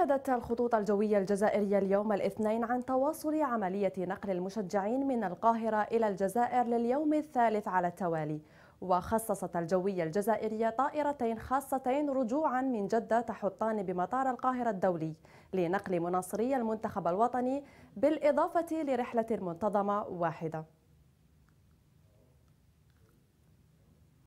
أكدت الخطوط الجوية الجزائرية اليوم الاثنين عن تواصل عملية نقل المشجعين من القاهرة إلى الجزائر لليوم الثالث على التوالي وخصصت الجوية الجزائرية طائرتين خاصتين رجوعا من جدة تحطان بمطار القاهرة الدولي لنقل مناصري المنتخب الوطني بالإضافة لرحلة منتظمة واحدة